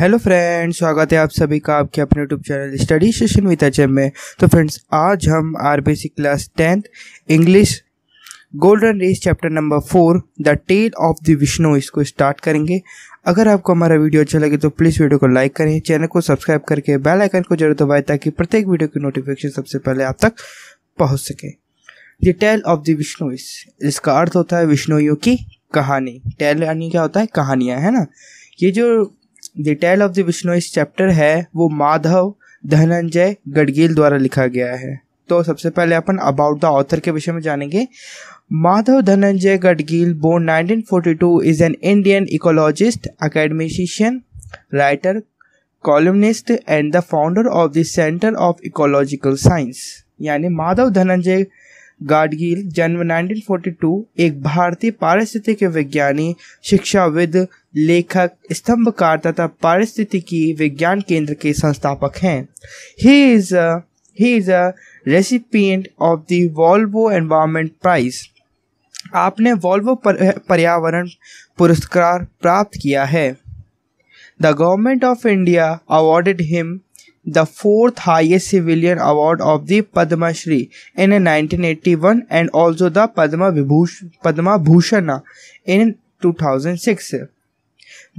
Hello friends स्वागत है आप सभी का आपके अपने YouTube channel study session with Ajay में तो फ्रेंड्स आज हम RBC class tenth English golden rays chapter number four the tale of the Vishnu इसको स्टार्ट करेंगे अगर आपको हमारा वीडियो अच्छा लगे तो प्लीज़ वीडियो को लाइक करें चैनल को सब्सक्राइब करके बेल आइकन को जरूर दबाएं ताकि प्रत्येक वीडियो की नोटिफिकेशन सबसे पहले आप तक पहुंच सके the tale of the Vishnu इसका अर्थ होता है विष्णुइयों की कहानी टेल यानी क्या होता है कहानियाँ है ना ये जो डिटेल ऑफ द विष्णु इस चैप्टर है वो माधव धनंजय गडगिल द्वारा लिखा गया है तो सबसे पहले अपन अबाउट द ऑथर के विषय में जानेंगे Madhav Dhananjay Gadgil born 1942 is an Indian ecologist academician writer columnist and the founder of the centre of ecological science यानी माधव धनंजय गाडगील जन्म 1942 एक भारतीय पारिस्थितिक वैज्ञानिक शिक्षाविद लेखक स्तंभकार तथा पारिस्थितिकी विज्ञान केंद्र के संस्थापक हैं he is he is a recipient of the Volvo environment prize आपने वॉल्वो पर्यावरण पुरस्कार प्राप्त किया है the government of India awarded him the fourth highest civilian award of the Padma Shri in 1981 and also the Padma, Vibhush, Padma Bhushana in 2006.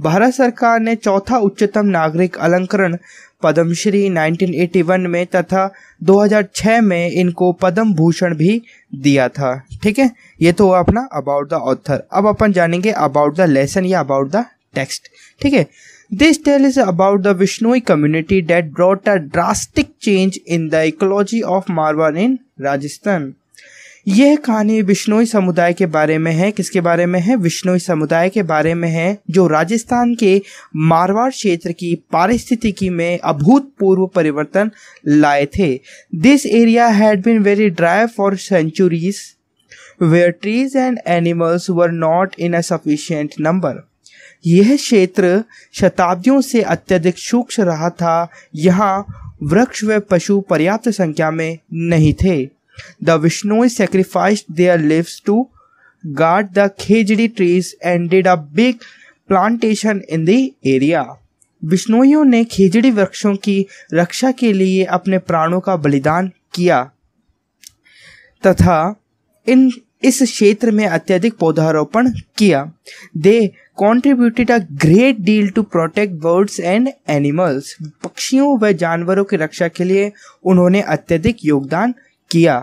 Bharat सरकार ने चौथा उच्चतम नागरिक अलंकरण पद्मश्री 1981 में तथा 2006 में इनको पद्म भूषण भी दिया था ठीक है ये तो अपना अबाउट द ऑथर अब अपन जानेंगे अबाउट द लेसन या अबाउट द टेक्स्ट ठीक है This tale is about the Vishnoi community that brought a drastic change in the ecology of Marwar in Rajasthan. यह कहानी विश्नोई समुदाय के बारे में है किसके बारे में है विश्नोई समुदाय के बारे में है जो राजस्थान के मारवाड़ क्षेत्र की पारिस्थितिकी में अभूतपूर्व परिवर्तन लाए थे this area had been very dry for centuries where trees and animals were not in a sufficient number यह क्षेत्र शताब्दियों से अत्यधिक सूक्ष्म रहा था यहाँ वृक्ष व पशु पर्याप्त संख्या में नहीं थे the Bishnoi sacrificed their lives to guard the khejri trees and did a big plantation in the area. ने खेजड़ी वृक्षों की रक्षा के लिए अपने प्राणों का बलिदान किया तथा इन इस क्षेत्र में अत्यधिक पौधारोपण किया they contributed a great deal to protect birds and animals पक्षियों व जानवरों की रक्षा के लिए उन्होंने अत्यधिक योगदान किया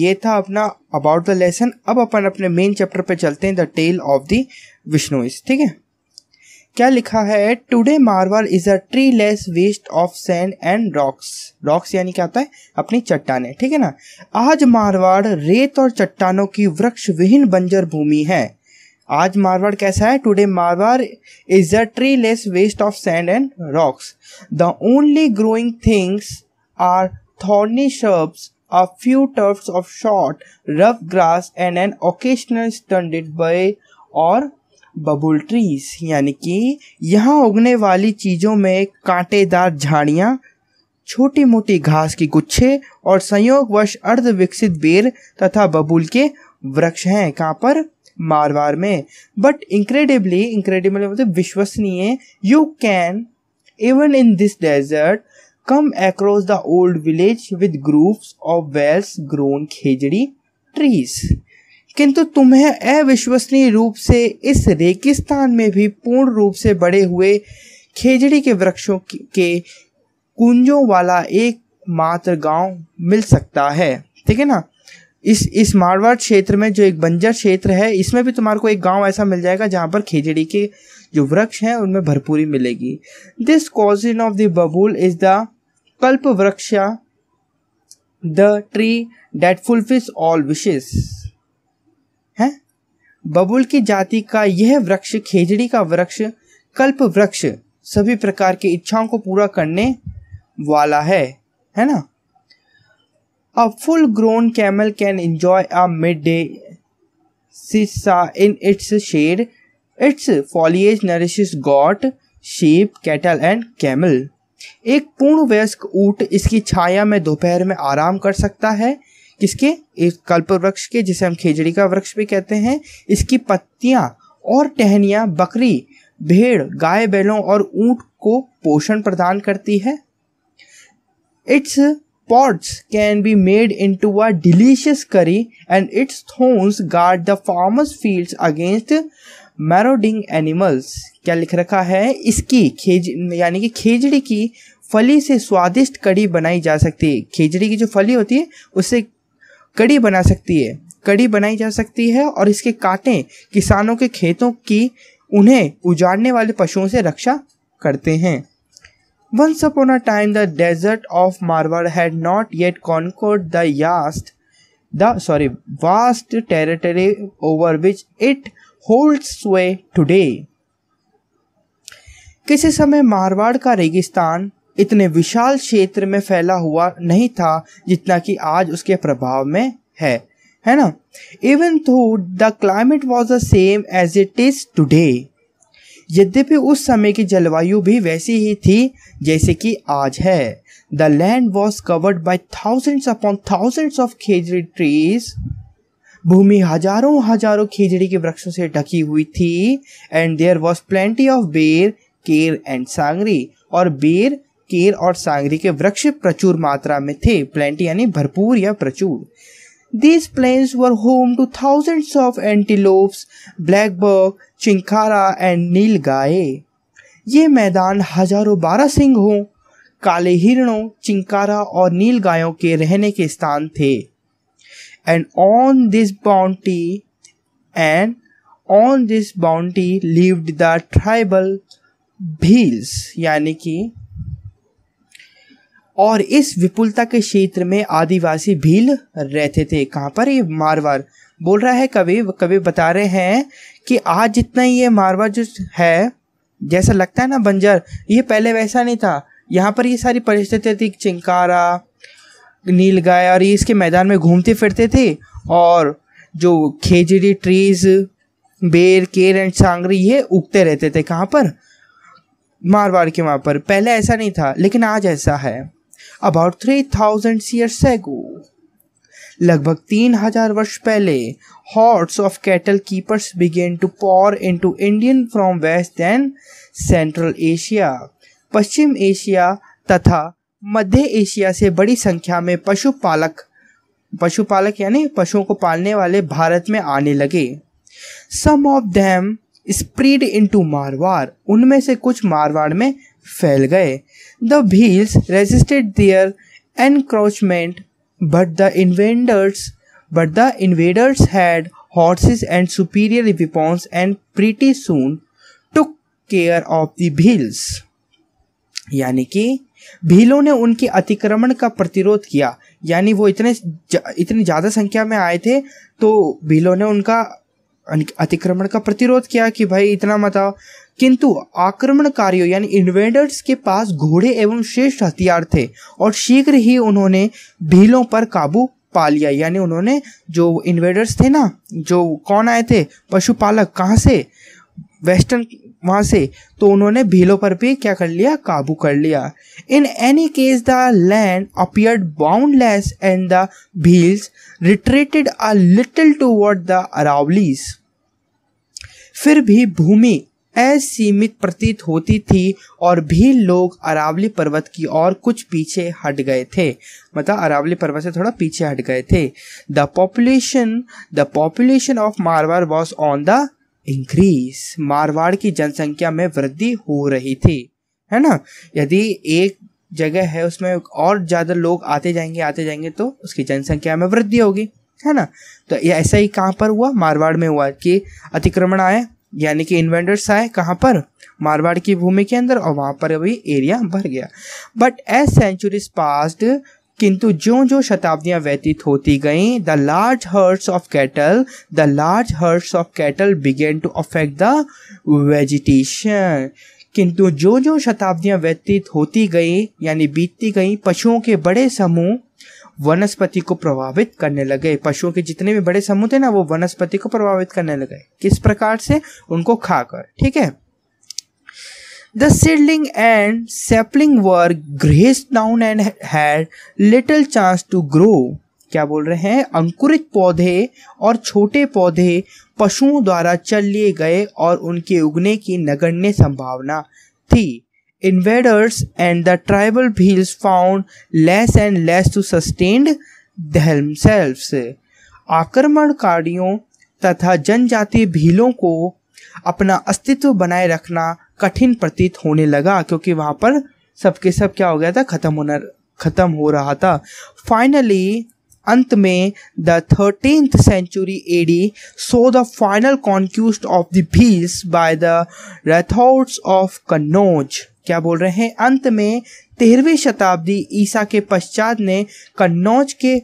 ये था अपना अबाउट द लेसन अब अपन अपने मेन चैप्टर पे चलते हैं the tale of the Bishnois ठीक है क्या लिखा है today Marwar is a treeless waste of sand and rocks rocks यानी क्या आता है अपनी चट्टाने ठीक है ना आज मारवाड़ रेत और चट्टानों की वृक्ष विहीन बंजर भूमि है आज मारवाड़ कैसा है today Marwar is a treeless waste of sand and rocks the only growing things are thorny shrubs a few turfs of short rough grass and an occasional stunted bay और बबुल ट्रीज यानी कि यहाँ उगने वाली चीज़ों में कांटेदार झाड़ियाँ छोटी मोटी घास की गुच्छे और संयोगवश अर्ध विकसित बेर तथा बबूल के वृक्ष हैं कहाँ पर मारवाड़ में बट इंक्रेडिबली इंक्रेडिबल मतलब विश्वसनीय you can even in this desert come across the old village with groups of wells grown khejri trees किंतु तुम्हें अविश्वसनीय रूप से इस रेगिस्तान में भी पूर्ण रूप से बड़े हुए खेजड़ी के वृक्षों के कुंजों वाला एक मात्र गांव मिल सकता है ठीक है ना इस इस मारवाड़ क्षेत्र में जो एक बंजर क्षेत्र है इसमें भी तुम्हारे को एक गांव ऐसा मिल जाएगा जहां पर खेजड़ी के जो वृक्ष हैं उनमें भरपूरी मिलेगी this cousin of the babul is the kalpa vriksha the tree that fulfils all wishes है बबुल की जाति का यह वृक्ष खेजड़ी का वृक्ष कल्प वृक्ष सभी प्रकार की इच्छाओं को पूरा करने वाला है है ना A full grown camel can enjoy a midday sisa in its shade. Its foliage nourishes goat, sheep, cattle and camel. एक पूर्ण वयस्क ऊट इसकी छाया में दोपहर में आराम कर सकता है किसके इस कल्प वृक्ष के जिसे हम खेजड़ी का वृक्ष भी कहते हैं इसकी पत्तियां और टहनियां बकरी भेड़ गाय बैलों और ऊंट को पोषण प्रदान करती है its Pods can be made into a delicious curry and its thorns guard the farmer's fields against marauding animals क्या लिख रखा है इसकी खेज यानी कि खेजड़ी की फली से स्वादिष्ट कड़ी बनाई जा सकती है खेजड़ी की जो फली होती है उससे कड़ी बना सकती है कड़ी बनाई जा सकती है और इसके कांटे किसानों के खेतों की उन्हें उजाड़ने वाले पशुओं से रक्षा करते हैं Once upon a time, the desert of Marwar had not yet conquered the vast, the sorry, vast territory over which it holds sway today. किसी समय मारवाड़ का रेगिस्तान इतने विशाल क्षेत्र में फैला हुआ नहीं था जितना कि आज उसके प्रभाव में है है ना even though the climate was the same as it is today यद्यपि उस समय की जलवायु भी वैसी ही थी जैसे कि आज है the land was covered by thousands upon thousands of khejri trees भूमि हजारों हजारों खेजड़ी के वृक्षों से ढकी हुई थी and there was plenty of ber ker and सांगरी और बेर केर और सांगरी के वृक्ष प्रचुर मात्रा में थे प्लेंटी यानी भरपूर या प्रचुर These plains were home to thousands of antelopes, blackbuck, chinkara and nilgai. ये मैदान हजारों बारह सिंह हो काले हिरणों चिंकारा और नील गायों के रहने के स्थान थे and on this bounty and on this bounty lived the tribal Bhils यानी कि और इस विपुलता के क्षेत्र में आदिवासी भील रहते थे कहाँ पर ये मारवार बोल रहा है कवि कवि बता रहे हैं कि आज जितना ये मारवार जो है जैसा लगता है ना बंजर ये पहले वैसा नहीं था यहाँ पर ये सारी परिस्थितियाँ थी चिंकारा गाय और ये इसके मैदान में घूमते फिरते थे और जो खेजड़ी ट्रीज बेर केर एंड सांगरी ये उगते रहते थे कहाँ पर मारवाड़ के वहाँ पर पहले ऐसा नहीं था लेकिन आज ऐसा है about three thousand years ago लगभग तीन हजार वर्ष पहले of cattle keepers began to pour into Indian from west and central Asia पश्चिम एशिया तथा मध्य एशिया से बड़ी संख्या में पशुपालक पशुपालक यानी पशुओं को पालने वाले भारत में आने लगे some of them spread into Marwar उनमें से कुछ मारवाड़ में फैल गए The Bhils resisted their encroachment, but the invaders but the invaders had horses and superior weapons and pretty soon took care of the Bhils. यानी कि भीलों ने उनके अतिक्रमण का प्रतिरोध किया यानी वो इतने जा, इतनी ज़्यादा संख्या में आए थे तो भीलों ने उनका अतिक्रमण का प्रतिरोध किया कि भाई इतना मत आओ किंतु आक्रमणकारियों यानी इन्वेडर्स के पास घोड़े एवं श्रेष्ठ हथियार थे और शीघ्र ही उन्होंने भीलों पर काबू पा लिया यानी उन्होंने जो इन्वेडर्स थे ना जो कौन आए थे पशुपालक कहाँ से वेस्टर्न वहाँ से तो उन्होंने भीलों पर भी क्या कर लिया काबू कर लिया in any case the land appeared boundless and the Bhils retreated a little toward the Aravallis फिर भी भूमि असीमित प्रतीत होती थी और भी लोग अरावली पर्वत की ओर कुछ पीछे हट गए थे मतलब अरावली पर्वत से थोड़ा पीछे हट गए थे the population the population of Marwar was on the increase Marwar की जनसंख्या में वृद्धि हो रही थी है ना यदि एक जगह है उसमें और ज़्यादा लोग आते जाएंगे आते जाएंगे तो उसकी जनसंख्या में वृद्धि होगी है ना तो ऐसा ही कहाँ पर हुआ मारवाड़ में हुआ कि अतिक्रमण आए यानी कि इन्वेंडर्स आए कहाँ पर मारवाड़ की भूमि के अंदर और वहाँ पर अभी एरिया भर गया बट एज सेंचुरीज पास्ट किंतु जो जो शताब्दियाँ व्यतीत होती गईं the large herds of cattle the large herds of cattle began to affect the vegetation किंतु जो जो शताब्दियां व्यतीत होती गई यानी बीतती गई पशुओं के बड़े समूह वनस्पति को प्रभावित करने लगे पशुओं के जितने भी बड़े समूह थे ना वो वनस्पति को प्रभावित करने लगे किस प्रकार से उनको खाकर ठीक है the seedling and sapling were grazed down and had little chance to grow क्या बोल रहे हैं अंकुरित पौधे और छोटे पौधे पशुओं द्वारा चल लिए गए और उनके उगने की नगण्य संभावना थी invaders and the tribal Bhils found less and less to sustain themselves. आक्रमणकारियों तथा जनजातीय भीलों को अपना अस्तित्व बनाए रखना कठिन प्रतीत होने लगा क्योंकि वहां पर सबके सब क्या हो गया था खत्म होना खत्म हो रहा था फाइनली अंत में the thirteen century AD saw the final conquest of the piece by the Rathores of Kannauj क्या बोल रहे हैं अंत में तेरहवीं शताब्दी ईसा के पश्चात ने कन्नौज के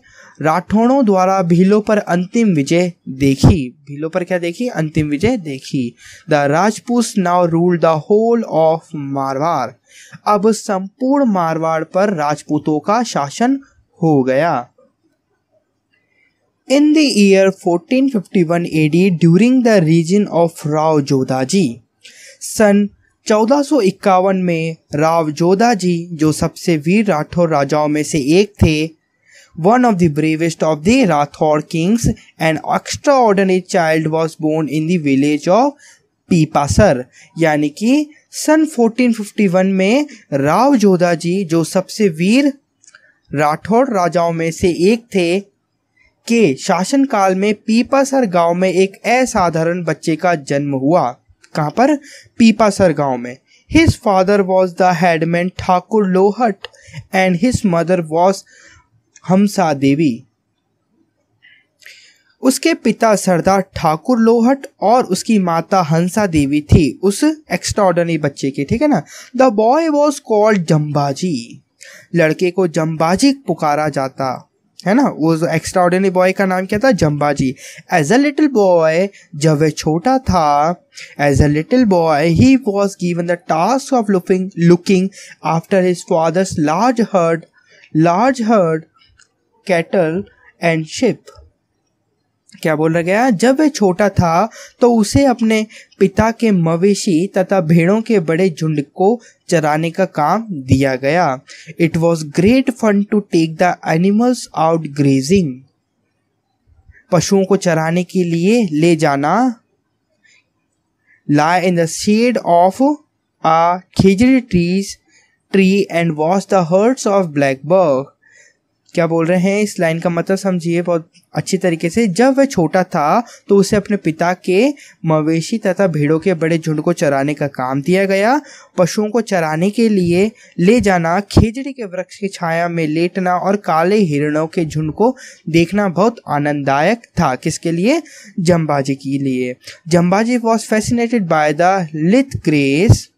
राठौड़ों द्वारा भीलों पर अंतिम विजय देखी भीलों पर क्या देखी अंतिम विजय देखी the Rajput now rule the whole of Marwar अब संपूर्ण मारवाड़ पर राजपूतों का शासन हो गया In the year 1451 AD, during the region of Rao Jodhaji, सन 1451 में राव जोधा जी जो सबसे वीर राठौर राजाओं में से एक थे one of the bravest of the Rathore kings and extraordinary child was born in village of Pipasar यानी कि सन 1451 में राव जोधा जी जो सबसे वीर राठौर राजाओं में से एक थे के शासनकाल में पीपासर गांव में एक असाधारण बच्चे का जन्म हुआ कहाँ पर पीपासर गांव में his father was the headman Thakur Lohat and his mother was Hamsa Devi उसके पिता सरदार ठाकुर लोहट और उसकी माता हंसा देवी थी उस एक्स्ट्रॉर्डनरी बच्चे के ठीक है ना the boy was called Jambaji लड़के को जम्बाजी पुकारा जाता है ना उस एक्स्ट्रा ऑर्डिनरी बॉय का नाम क्या था Jamba ji as a little boy जब वह छोटा था as a little boy he was given the task of looking looking after his father's large herd large herd cattle and sheep क्या बोला गया जब वह छोटा था तो उसे अपने पिता के मवेशी तथा भेड़ों के बड़े झुंड को चराने का काम दिया गया it was great fun to take the animals out grazing पशुओं को चराने के लिए ले जाना lie in shade of a a trees tree and watch the the of blackbuck क्या बोल रहे हैं इस लाइन का मतलब समझिए बहुत अच्छी तरीके से जब वह छोटा था तो उसे अपने पिता के मवेशी तथा भेड़ों के बड़े झुंड को चराने का काम दिया गया पशुओं को चराने के लिए ले जाना खेजड़ी के वृक्ष की छाया में लेटना और काले हिरणों के झुंड को देखना बहुत आनंददायक था किसके लिए जम्बाजी के लिए Jambaji was fascinated by the lithe grace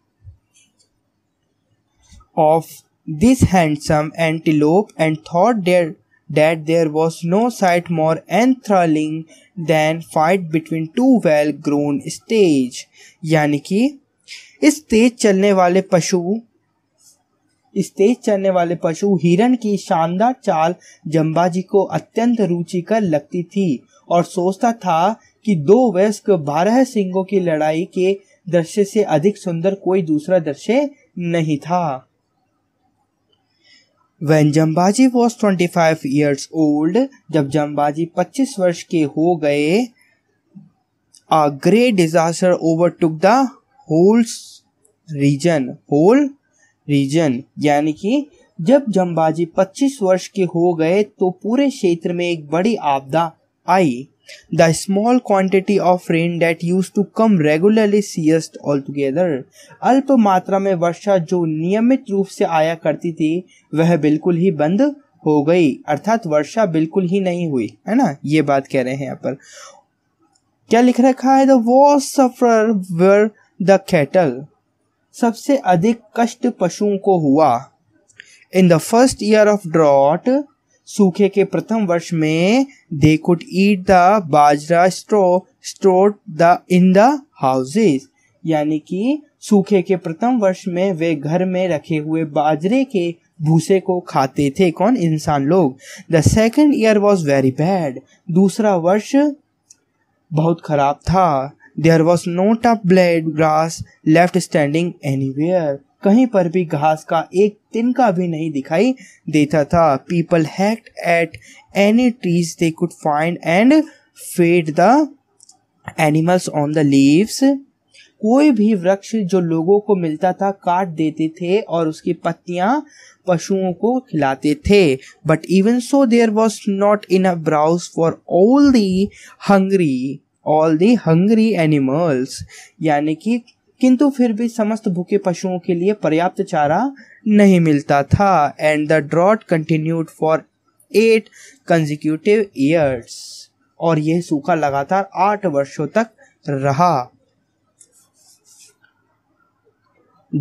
of this handsome antelope and thought there, that there was no sight more enthralling than fight between two well grown stage यानी कि इस तेज चलने वाले पशु इस तेज चलने वाले पशु हिरण की शानदार चाल जम्बाजी को अत्यंत रुचिकर लगती थी और सोचता था कि दो वयस्क बारह सिंगों की लड़ाई के दृश्य से अधिक सुंदर कोई दूसरा दृश्य नहीं था when Jambaji was twenty five years old जब जम्बाजी पच्चीस वर्ष के हो गए a grey disaster over overtook the wholes region whole region यानी कि जब जम्बाजी पच्चीस वर्ष के हो गए तो पूरे क्षेत्र में एक बड़ी आपदा आई the small small of rain that used to come regularly regularly all together अल्प मात्रा में वर्षा जो नियमित रूप से आया करती थी वह बिल्कुल ही बंद हो गई अर्थात वर्षा बिल्कुल ही नहीं हुई है ना ये बात कह रहे हैं यहाँ पर क्या लिख रखा है द वॉस सफर वर द कैटल सबसे अधिक कष्ट पशुओं को हुआ in the first year of drought सूखे के प्रथम वर्ष में they could eat the bajra straw store the in the houses यानी कि सूखे के प्रथम वर्ष में वे घर में रखे हुए बाजरे के भूसे को खाते थे कौन इंसान लोग the second year was very bad दूसरा वर्ष बहुत खराब था there was not of blade grass left standing anywhere कहीं पर भी घास का एक तिनका भी नहीं दिखाई देता था people hacked at any trees they could find and fed the animals on the leaves कोई भी वृक्ष जो लोगों को मिलता था काट देते थे और उसकी पत्तियां पशुओं को खिलाते थे but even so there was not in a browse for all the hungry all the hungry animals यानी कि किंतु फिर भी समस्त भूखे पशुओं के लिए पर्याप्त चारा नहीं मिलता था and the drought continued for eight consecutive years और यह सूखा लगातार आठ वर्षों तक रहा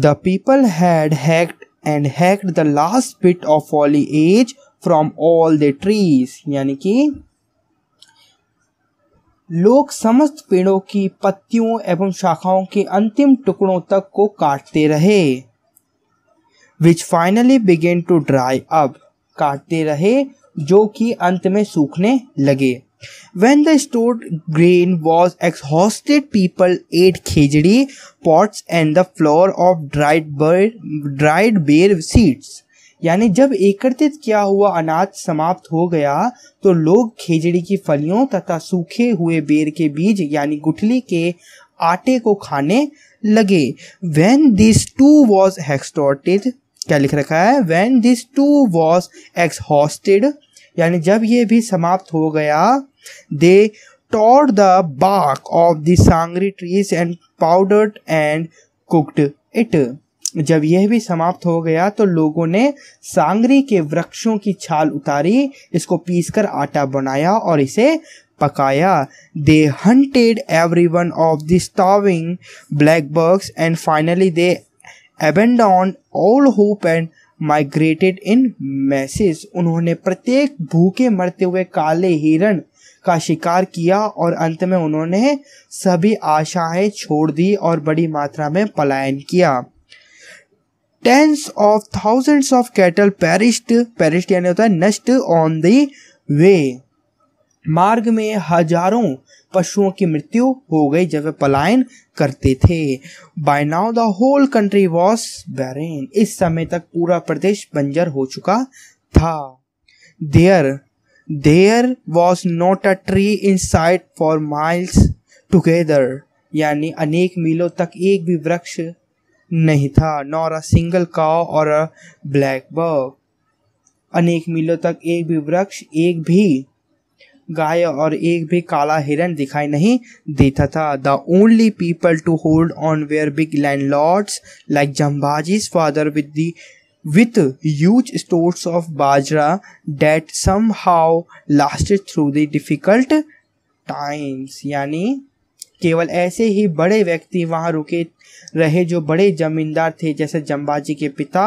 the people had hacked and hacked the last bit of foliage from all the trees यानी कि लोग समस्त पेड़ों की पत्तियों एवं शाखाओं के अंतिम टुकड़ों तक को काटते रहे which finally began to dry up काटते रहे जो कि अंत में सूखने लगे When the stored grain was exhausted, people ate khejdi pots and the flour of dried, bird, dried bare seeds. यानी जब एकत्रित किया हुआ अनाज समाप्त हो गया तो लोग खेजड़ी की फलियों तथा सूखे हुए बेर के बीज यानी गुठली के आटे को खाने लगे when this too was extorted क्या लिख रखा है when this too was exhausted यानी जब ये भी समाप्त हो गया they tore the bark of the sangri trees and powdered and cooked it जब यह भी समाप्त हो गया तो लोगों ने सांगरी के वृक्षों की छाल उतारी इसको पीसकर आटा बनाया और इसे पकाया they hunted every one of the starving blackbucks and finally they abandoned all hope and migrated in masses उन्होंने प्रत्येक भूखे मरते हुए काले हिरण का शिकार किया और अंत में उन्होंने सभी आशाएं छोड़ दी और बड़ी मात्रा में पलायन किया tens of thousands of cattle perished perished यानी होता है नष्ट ऑन द वे मार्ग में हजारों पशुओं की मृत्यु हो गई जब वे पलायन करते थे by now the whole country was barren इस समय तक पूरा प्रदेश बंजर हो चुका था there there was not a tree in sight for miles together यानी अनेक मीलों तक एक भी वृक्ष नहीं था नॉर अ सिंगल का और अ ब्लैक बर्ग अनेक मीलों तक एक भी वृक्ष एक भी गाय और एक भी काला हिरन दिखाई नहीं देता था the only people to hold on were big landlords like Jambaji's father with the with huge of bajra that somehow lasted through the difficult times यानी केवल ऐसे ही बड़े व्यक्ति वहां रुके रहे जो बड़े जमींदार थे जैसे जम्बाजी के पिता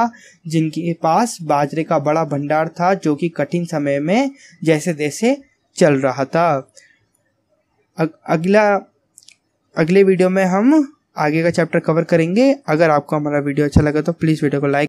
जिनके पास बाजरे का बड़ा भंडार था जो कि कठिन समय में जैसे जैसे चल रहा था अगला अगले वीडियो में हम आगे का चैप्टर कवर करेंगे अगर आपको हमारा वीडियो अच्छा लगा तो प्लीज़ वीडियो को लाइक